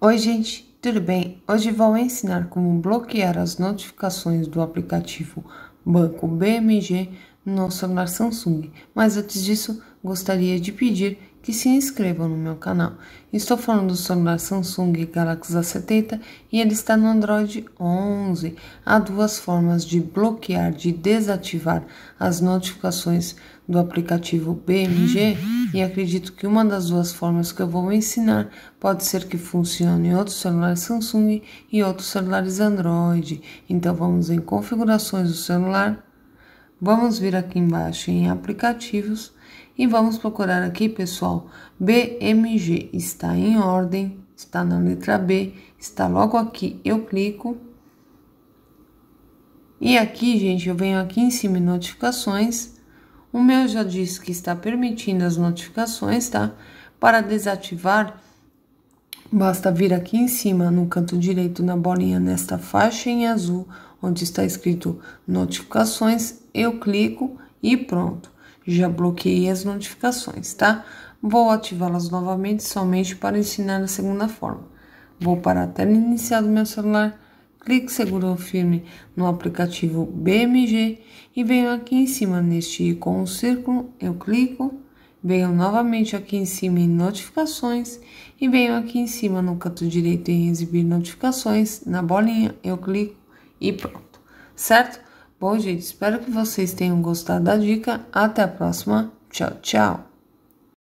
Oi, gente, tudo bem? Hoje vou ensinar como bloquear as notificações do aplicativo Banco BMG no celular Samsung. Mas antes disso, gostaria de pedir que se inscrevam no meu canal. Estou falando do celular Samsung Galaxy A70 e ele está no Android 11. Há duas formas de bloquear, de desativar as notificações do aplicativo BMG. E acredito que uma das duas formas que eu vou ensinar pode ser que funcione em outros celulares Samsung e outros celulares Android. Então vamos em configurações do celular, vamos vir aqui embaixo em aplicativos e vamos procurar aqui pessoal, BMG está em ordem, está na letra B, está logo aqui, eu clico. E aqui, gente, eu venho aqui em cima em notificações o meu já disse que está permitindo as notificações, tá? Para desativar, basta vir aqui em cima, no canto direito, na bolinha, nesta faixa em azul, onde está escrito notificações, eu clico e pronto. Já bloqueei as notificações, tá? Vou ativá-las novamente somente para ensinar a segunda forma. Vou para a tela inicial do meu celular clique segurou firme no aplicativo BMG e venho aqui em cima neste ícone um círculo, eu clico, venho novamente aqui em cima em notificações e venho aqui em cima no canto direito em exibir notificações, na bolinha eu clico e pronto, certo? Bom, gente, espero que vocês tenham gostado da dica. Até a próxima. Tchau, tchau.